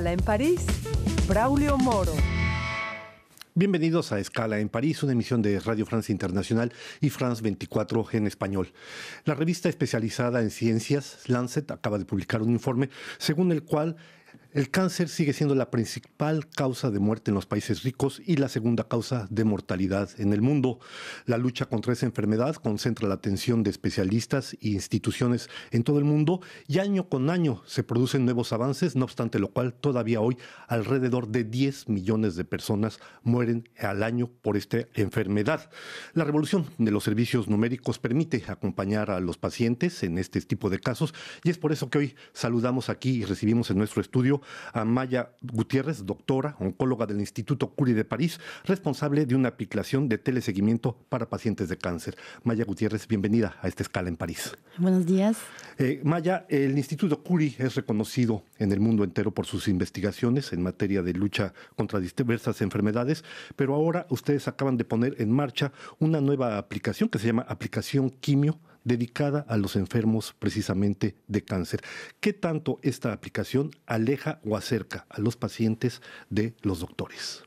Escala en París, Braulio Moro. Bienvenidos a Escala en París, una emisión de Radio France Internacional y France 24 en español. La revista especializada en ciencias, Lancet, acaba de publicar un informe según el cual el cáncer sigue siendo la principal causa de muerte en los países ricos y la segunda causa de mortalidad en el mundo. La lucha contra esa enfermedad concentra la atención de especialistas e instituciones en todo el mundo y año con año se producen nuevos avances, no obstante lo cual todavía hoy alrededor de 10 millones de personas mueren al año por esta enfermedad. La revolución de los servicios numéricos permite acompañar a los pacientes en este tipo de casos y es por eso que hoy saludamos aquí y recibimos en nuestro estudio a Maya Gutiérrez, doctora, oncóloga del Instituto Curie de París, responsable de una aplicación de teleseguimiento para pacientes de cáncer. Maya Gutiérrez, bienvenida a esta escala en París. Buenos días. Eh, Maya, el Instituto Curie es reconocido en el mundo entero por sus investigaciones en materia de lucha contra diversas enfermedades, pero ahora ustedes acaban de poner en marcha una nueva aplicación que se llama Aplicación Quimio dedicada a los enfermos precisamente de cáncer. ¿Qué tanto esta aplicación aleja o acerca a los pacientes de los doctores?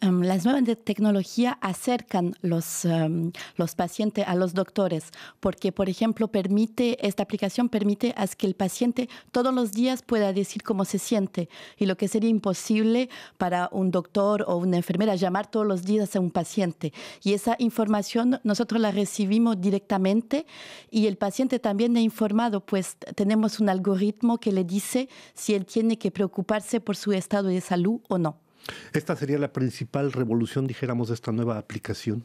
Em, las nuevas tecnologías acercan los, em, los pacientes a los doctores porque, por ejemplo, permite, esta aplicación permite a que el paciente todos los días pueda decir cómo se siente y lo que sería imposible para un doctor o una enfermera llamar todos los días a un paciente. Y esa información nosotros la recibimos directamente y el paciente también ha informado, pues tenemos un algoritmo que le dice si él tiene que preocuparse por su estado de salud o no. ¿Esta sería la principal revolución, dijéramos, de esta nueva aplicación?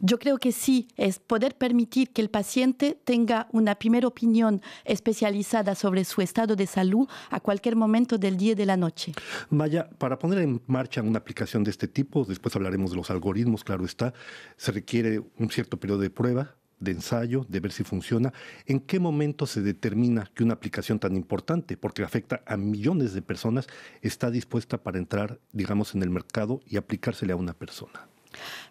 Yo creo que sí, es poder permitir que el paciente tenga una primera opinión especializada sobre su estado de salud a cualquier momento del día y de la noche. Maya, para poner en marcha una aplicación de este tipo, después hablaremos de los algoritmos, claro está, se requiere un cierto periodo de prueba, de ensayo, de ver si funciona. ¿En qué momento se determina que una aplicación tan importante, porque afecta a millones de personas, está dispuesta para entrar, digamos, en el mercado y aplicársele a una persona?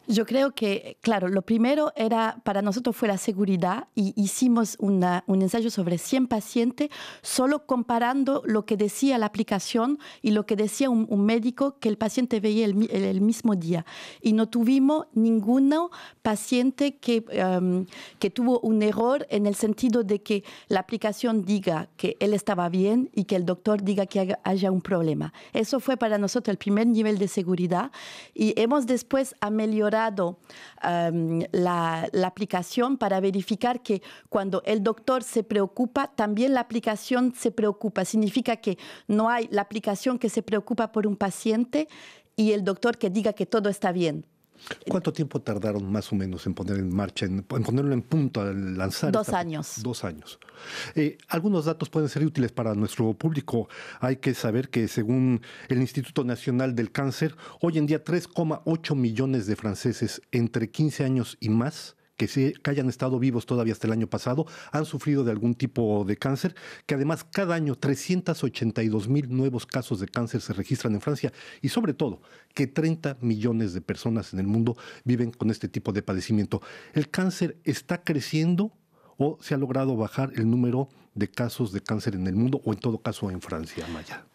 Yo creo que, claro, lo primero era, para nosotros fue la seguridad y hicimos un ensayo sobre 100 pacientes, solo comparando lo que decía la aplicación y lo que decía un, médico que el paciente veía el, mismo día. Y no tuvimos ninguno paciente que, em, que tuvo un error en el sentido de que la aplicación diga que él estaba bien y que el doctor diga que haya un problema. Eso fue para nosotros el primer nivel de seguridad y hemos después mejorado um, la, aplicación para verificar que cuando el doctor se preocupa, también la aplicación se preocupa. Significa que no hay la aplicación que se preocupa por un paciente y el doctor que diga que todo está bien. ¿Cuánto tiempo tardaron más o menos en poner en marcha, en, ponerlo en punto, al lanzar? Dos años. Dos años. Eh, algunos datos pueden ser útiles para nuestro público. Hay que saber que según el Instituto Nacional del Cáncer, hoy en día 3,8 millones de franceses entre 15 años y más que, hayan estado vivos todavía hasta el año pasado han sufrido de algún tipo de cáncer, que además cada año 382 mil nuevos casos de cáncer se registran en Francia y sobre todo que 30 millones de personas en el mundo viven con este tipo de padecimiento. El cáncer está creciendo o se ha logrado bajar el número de casos de cáncer en el mundo o en todo caso en Francia, Maya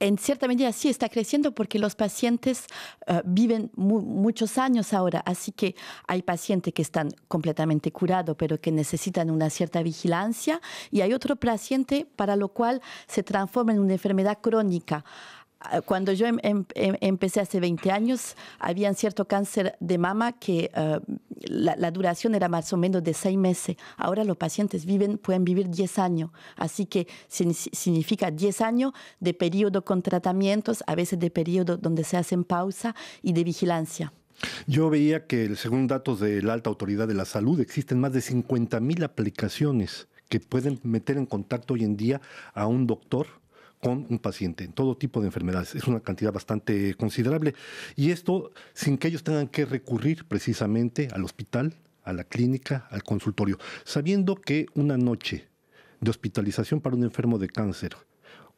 en cierta medida sí está creciendo porque los pacientes eh, viven muchos años ahora, así que hay pacientes que están completamente curados pero que necesitan una cierta vigilancia y hay otro paciente para lo cual se transforma en una enfermedad crónica. Ah, cuando yo em, em, em, empecé hace 20 años, había cierto cáncer de mama que ah, la, duración era más o menos de seis meses. Ahora los pacientes viven, pueden vivir 10 años. Así que significa 10 años de periodo con tratamientos, a veces de periodo donde se hacen pausa y de vigilancia. Yo veía que, según datos de la Alta Autoridad de la Salud, existen más de 50.000 aplicaciones que pueden meter en contacto hoy en día a un doctor con un paciente en todo tipo de enfermedades. Es una cantidad bastante considerable. Y esto sin que ellos tengan que recurrir precisamente al hospital, a la clínica, al consultorio, sabiendo que una noche de hospitalización para un enfermo de cáncer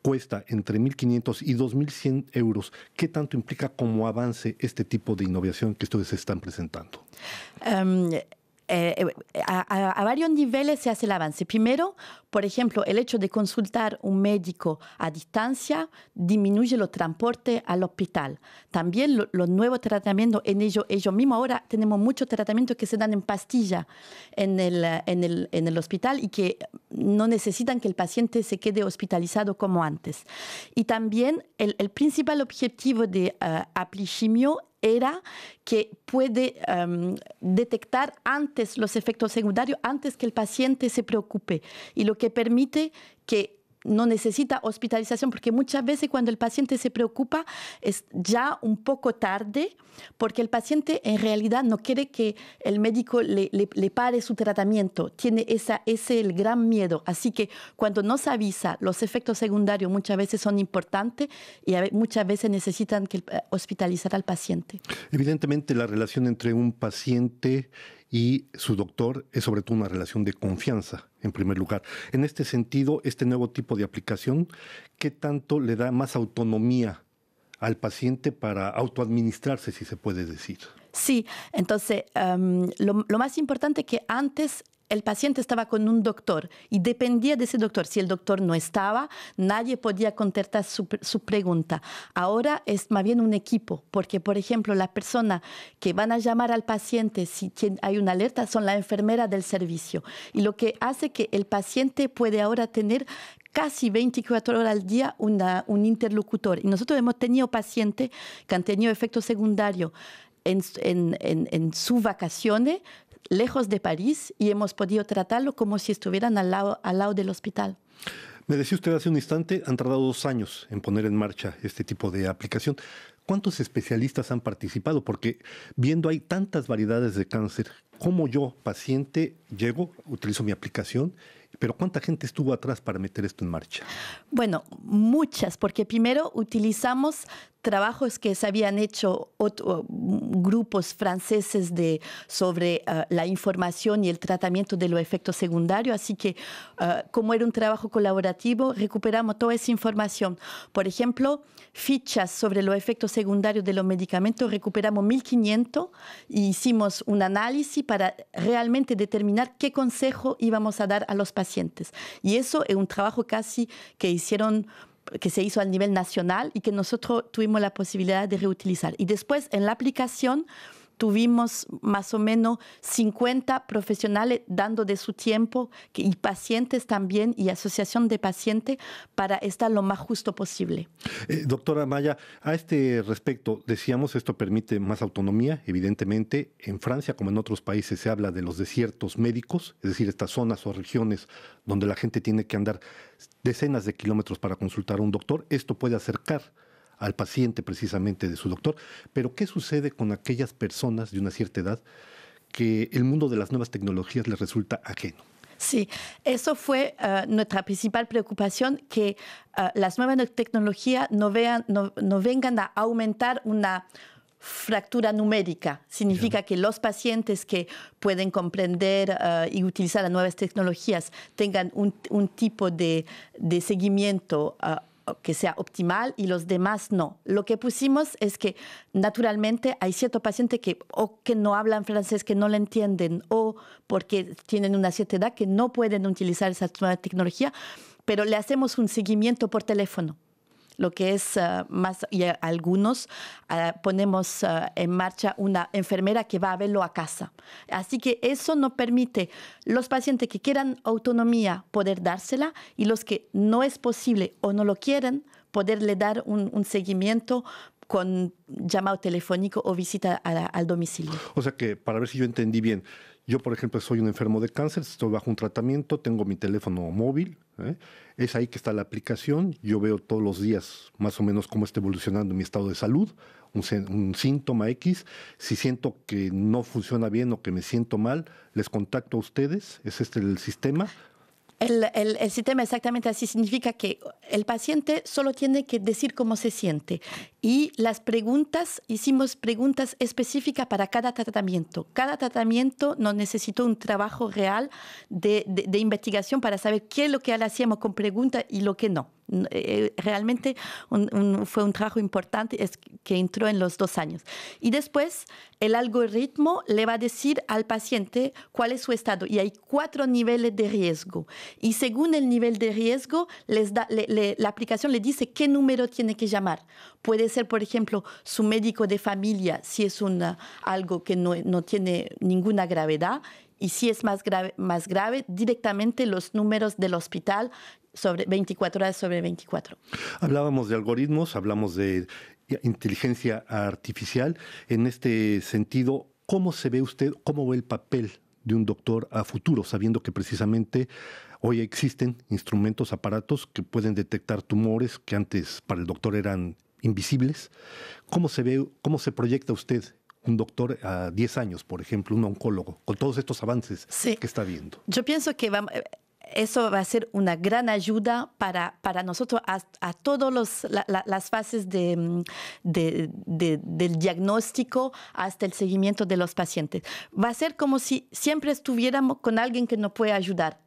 cuesta entre 1.500 y 2.100 euros. ¿Qué tanto implica como avance este tipo de innovación que ustedes están presentando? Em, eh, eh, a, varios niveles se hace el avance. Primero, por ejemplo, el hecho de consultar un médico a distancia disminuye los transportes al hospital. También los nuevos tratamientos, en ellos mismos ahora tenemos muchos tratamientos que se dan en pastilla en el, en el, hospital y que no necesitan que el paciente se quede hospitalizado como antes. Y también el, principal objetivo de uh, era que puede em, detectar antes los efectos secundarios, antes que el paciente se preocupe y lo que permite que no necesita hospitalización, porque muchas veces cuando el paciente se preocupa es ya un poco tarde, porque el paciente en realidad no quiere que el médico le, pare su tratamiento, tiene esa, ese el gran miedo. Así que cuando no se avisa, los efectos secundarios muchas veces son importantes y muchas veces necesitan que eh, hospitalizar al paciente. Evidentemente la relación entre un paciente y su doctor es sobre todo una relación de confianza, en primer lugar. En este sentido, este nuevo tipo de aplicación, ¿qué tanto le da más autonomía al paciente para autoadministrarse, si se puede decir? Sí, entonces em, lo, lo, más importante que antes el paciente estaba con un doctor y dependía de ese doctor. Si el doctor no estaba, nadie podía contestar su, pregunta. Ahora es más bien un equipo, porque por ejemplo, las personas que van a llamar al paciente si hay una alerta son la enfermera del servicio. Y lo que hace que el paciente puede ahora tener casi 24 horas al día un interlocutor. Y nosotros hemos tenido pacientes que han tenido efectos secundarios en, sus vacaciones, lejos de París y hemos podido tratarlo como si estuvieran al lado, al lado del hospital. Me decía usted hace un instante, han tardado dos años en poner en marcha este tipo de aplicación. ¿Cuántos especialistas han participado? Porque viendo hay tantas variedades de cáncer, ¿cómo yo, paciente, llego, utilizo mi aplicación pero ¿cuánta gente estuvo atrás para meter esto en marcha? Bueno, muchas, porque primero utilizamos trabajos que se habían hecho grupos franceses de, sobre eh, la información y el tratamiento de los efectos secundarios, así que eh, como era un trabajo colaborativo, recuperamos toda esa información. Por ejemplo, fichas sobre los efectos secundarios de los medicamentos, recuperamos 1.500 y e hicimos un análisis para realmente determinar qué consejo íbamos a dar a los pacientes. Y eso es un trabajo casi que hicieron que se hizo a nivel nacional y que nosotros tuvimos la posibilidad de reutilizar. Y después en la aplicación tuvimos más o menos 50 profesionales dando de su tiempo y pacientes también y asociación de pacientes para estar lo más justo posible. Eh, doctora Maya, a este respecto, decíamos esto permite más autonomía, evidentemente, en Francia como en otros países se habla de los desiertos médicos, es decir, estas zonas o regiones donde la gente tiene que andar decenas de kilómetros para consultar a un doctor, esto puede acercar al paciente precisamente de su doctor. Pero ¿qué sucede con aquellas personas de una cierta edad que el mundo de las nuevas tecnologías les resulta ajeno? Sí, eso fue eh, nuestra principal preocupación, que eh, las nuevas tecnologías no, vengan a aumentar una fractura numérica. Significa que los pacientes que pueden comprender eh, y utilizar las nuevas tecnologías tengan un, tipo de, seguimiento que sea optimal y los demás no. Lo que pusimos es que naturalmente hay cierto paciente que o que no hablan francés, que no le entienden, o porque tienen una cierta edad que no pueden utilizar esa nueva tecnología, pero le hacemos un seguimiento por teléfono lo que es ah, más, y algunos ah, ponemos ah, en marcha una enfermera que va a verlo a casa. Así que eso no permite los pacientes que quieran autonomía poder dársela y los que no es posible o no lo quieren poderle dar un, seguimiento con llamado telefónico o visita al domicilio. O sea que, para ver si yo entendí bien, yo, por ejemplo, soy un enfermo de cáncer, estoy bajo un tratamiento, tengo mi teléfono móvil, ¿eh? es ahí que está la aplicación, yo veo todos los días más o menos cómo está evolucionando mi estado de salud, un, un síntoma X, si siento que no funciona bien o que me siento mal, les contacto a ustedes, es este el sistema, el, el, sistema exactamente así significa que el paciente solo tiene que decir cómo se siente y las preguntas, hicimos preguntas específicas para cada tratamiento. Cada tratamiento nos necesitó un trabajo real de, de investigación para saber qué es lo que hacíamos con preguntas y lo que no. Eh, eh, realmente fue un trabajo importante que entró en los dos años. Y después el algoritmo le va a decir al paciente cuál es su estado y hay cuatro niveles de riesgo. Y según el nivel de riesgo, les da, la aplicación le dice qué número tiene que llamar. Puede ser, por ejemplo, su médico de familia si es un ah, algo que no, tiene ninguna gravedad y si es más más grave, directamente los números del hospital sobre 24 horas sobre 24. Hablábamos de algoritmos, hablamos de inteligencia artificial. En este sentido, ¿cómo se ve usted, cómo ve el papel de un doctor a futuro, sabiendo que precisamente hoy existen instrumentos, aparatos que pueden detectar tumores que antes para el doctor eran invisibles? ¿Cómo se ve, cómo se proyecta usted un doctor a 10 años, por ejemplo, un oncólogo, con todos estos avances que está viendo? Yo pienso que vamos, eso va a ser una gran ayuda para, para nosotros a, todos todas las fases mm, del diagnóstico hasta el seguimiento de los pacientes. Va a ser como si siempre estuviéramos con alguien que nos puede ayudar.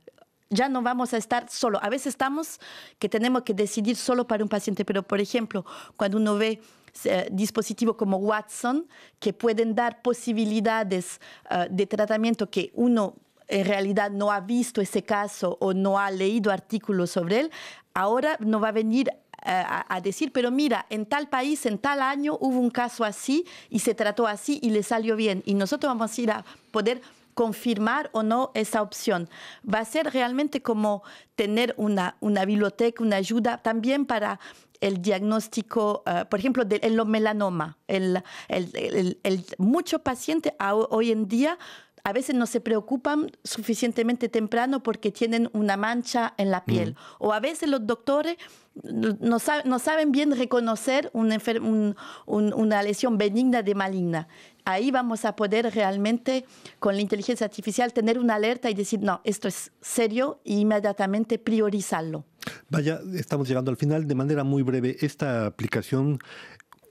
Ya no vamos a estar solo. A veces estamos que tenemos que decidir solo para un paciente, pero por ejemplo, cuando uno ve eh, dispositivos como Watson, que pueden dar posibilidades eh, de tratamiento que uno en realidad no ha visto ese caso o no ha leído artículos sobre él, ahora no va a venir eh, a, decir, pero mira, en tal país, en tal año hubo un caso así y se trató así y le salió bien. Y nosotros vamos a ir a poder confirmar o no esa opción. Va a ser realmente como tener una, una biblioteca, una ayuda también para el diagnóstico, eh, por ejemplo, del melanoma. El, muchos pacientes hoy en día a veces no se preocupan suficientemente temprano porque tienen una mancha en la piel. Mm. O a veces los doctores no, saben bien reconocer una lesión benigna de maligna. Ahí vamos a poder realmente, con la inteligencia artificial, tener una alerta y decir, no, esto es serio e inmediatamente priorizarlo. Vaya, estamos llegando al final de manera muy breve. Esta aplicación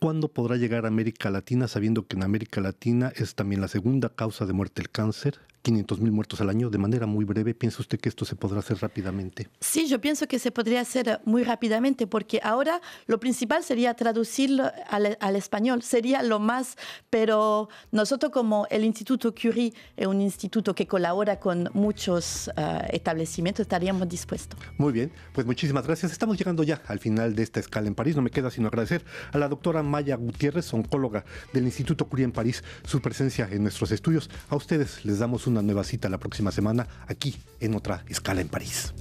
¿Cuándo podrá llegar a América Latina, sabiendo que en América Latina es también la segunda causa de muerte el cáncer? 500.000 muertos al año de manera muy breve. ¿Piensa usted que esto se podrá hacer rápidamente? Sí, yo pienso que se podría hacer eh, muy rápidamente porque ahora lo principal sería traducirlo al, español, sería lo más, pero nosotros como el Instituto Curie es un instituto que colabora con muchos eh, establecimientos, estaríamos dispuestos. Muy bien, pues muchísimas gracias. Estamos llegando ya al final de esta escala en París. No me queda sino agradecer a la doctora Maya Gutiérrez, oncóloga del Instituto Curie en París, su presencia en nuestros estudios. A ustedes les damos una nueva cita la próxima semana aquí en otra escala en París.